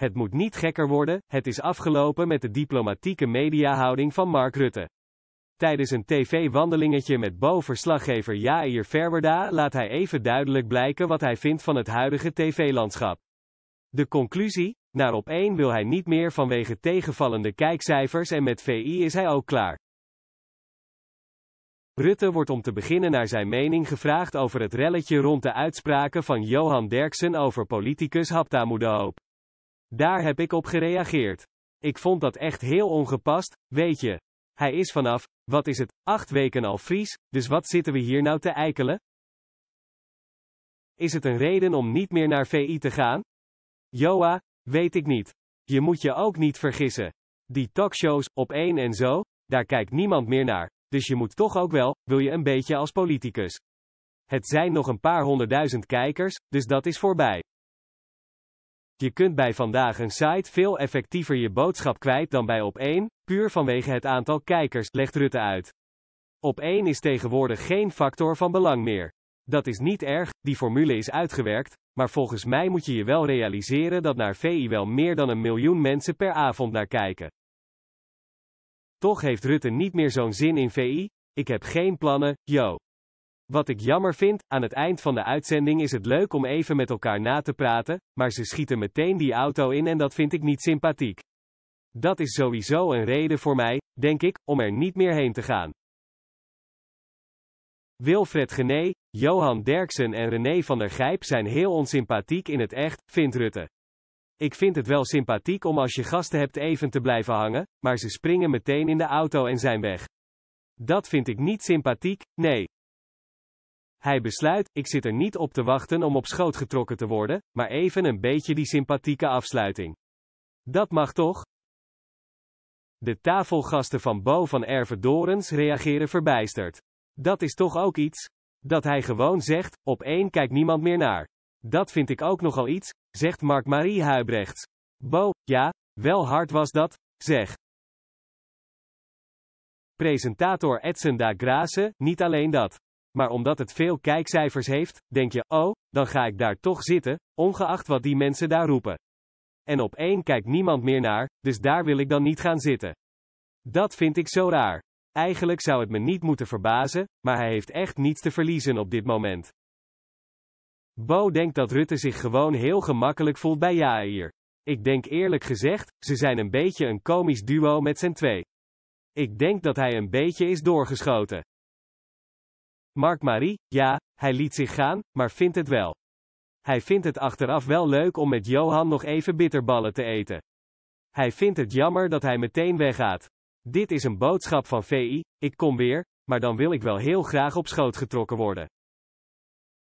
Het moet niet gekker worden, het is afgelopen met de diplomatieke mediahouding van Mark Rutte. Tijdens een tv-wandelingetje met Bo-verslaggever Jair Verwerda laat hij even duidelijk blijken wat hij vindt van het huidige tv-landschap. De conclusie? Naar op 1 wil hij niet meer vanwege tegenvallende kijkcijfers en met VI is hij ook klaar. Rutte wordt om te beginnen naar zijn mening gevraagd over het relletje rond de uitspraken van Johan Derksen over politicus Haptamoedehoop. Daar heb ik op gereageerd. Ik vond dat echt heel ongepast, weet je. Hij is vanaf, wat is het, acht weken al Fries, dus wat zitten we hier nou te eikelen? Is het een reden om niet meer naar VI te gaan? Joa, weet ik niet. Je moet je ook niet vergissen. Die talkshows, op één en zo, daar kijkt niemand meer naar. Dus je moet toch ook wel, wil je een beetje als politicus. Het zijn nog een paar honderdduizend kijkers, dus dat is voorbij. Je kunt bij vandaag een site veel effectiever je boodschap kwijt dan bij op 1, puur vanwege het aantal kijkers, legt Rutte uit. Op 1 is tegenwoordig geen factor van belang meer. Dat is niet erg, die formule is uitgewerkt, maar volgens mij moet je je wel realiseren dat naar VI wel meer dan een miljoen mensen per avond naar kijken. Toch heeft Rutte niet meer zo'n zin in VI? Ik heb geen plannen, yo. Wat ik jammer vind, aan het eind van de uitzending is het leuk om even met elkaar na te praten, maar ze schieten meteen die auto in en dat vind ik niet sympathiek. Dat is sowieso een reden voor mij, denk ik, om er niet meer heen te gaan. Wilfred Gené, Johan Derksen en René van der Gijp zijn heel onsympathiek in het echt, vindt Rutte. Ik vind het wel sympathiek om als je gasten hebt even te blijven hangen, maar ze springen meteen in de auto en zijn weg. Dat vind ik niet sympathiek, nee. Hij besluit, ik zit er niet op te wachten om op schoot getrokken te worden, maar even een beetje die sympathieke afsluiting. Dat mag toch? De tafelgasten van Bo van Dorens reageren verbijsterd. Dat is toch ook iets? Dat hij gewoon zegt, op één kijkt niemand meer naar. Dat vind ik ook nogal iets, zegt Mark-Marie Huibrechts. Bo, ja, wel hard was dat, zeg. Presentator Edson da grazen, niet alleen dat maar omdat het veel kijkcijfers heeft, denk je, oh, dan ga ik daar toch zitten, ongeacht wat die mensen daar roepen. En op één kijkt niemand meer naar, dus daar wil ik dan niet gaan zitten. Dat vind ik zo raar. Eigenlijk zou het me niet moeten verbazen, maar hij heeft echt niets te verliezen op dit moment. Bo denkt dat Rutte zich gewoon heel gemakkelijk voelt bij Jair. Ik denk eerlijk gezegd, ze zijn een beetje een komisch duo met zijn twee. Ik denk dat hij een beetje is doorgeschoten. Mark Marie, ja, hij liet zich gaan, maar vindt het wel. Hij vindt het achteraf wel leuk om met Johan nog even bitterballen te eten. Hij vindt het jammer dat hij meteen weggaat. Dit is een boodschap van VI, ik kom weer, maar dan wil ik wel heel graag op schoot getrokken worden.